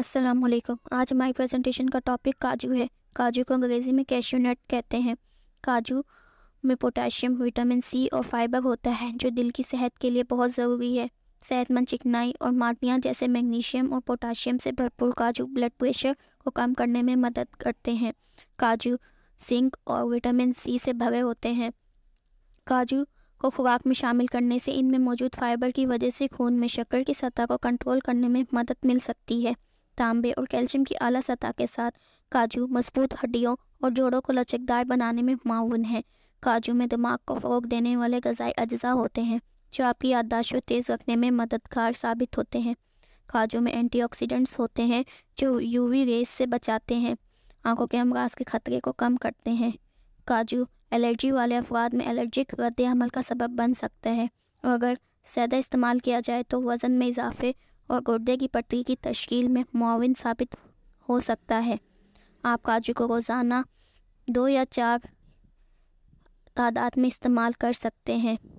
अस्सलाम वालेकुम आज हमारी प्रेजेंटेशन का टॉपिक काजू है काजू को अंग्रेज़ी में कैश्यू नट कहते हैं काजू में पोटाशियम विटामिन सी और फाइबर होता है जो दिल की सेहत के लिए बहुत ज़रूरी है सेहतमंद चिकनाई और मादियाँ जैसे मैग्नीशियम और पोटाशियम से भरपूर काजू ब्लड प्रेशर को कम करने में मदद करते हैं काजू जिंक और विटामिन सी से भरे होते हैं काजू को खुराक में शामिल करने से इनमें मौजूद फाइबर की वजह से खून में शक्कर की सतह को कंट्रोल करने में मदद मिल सकती है तांबे और कैल्शियम की आला सतह के साथ काजू मजबूत हड्डियों और जोड़ों को लचकदार बनाने में माउन है काजू में दिमाग को फ़ोक देने वाले गजाई अज्जा होते हैं जो आपकी याददाश्त को तेज़ रखने में मददगार साबित होते हैं काजू में एंटी होते हैं जो यूवी रेस से बचाते हैं आंखों के अमराज के खतरे को कम करते हैं काजू एलर्जी वाले अफवाद में एलर्जिक रद्द अमल का सबब बन सकता है और अगर ज़्यादा इस्तेमाल किया जाए तो वज़न में इजाफे और गुर्दे की पट्टी की तश्कील में मुआवन साबित हो सकता है आप काजू को रोज़ाना दो या चार तादाद में इस्तेमाल कर सकते हैं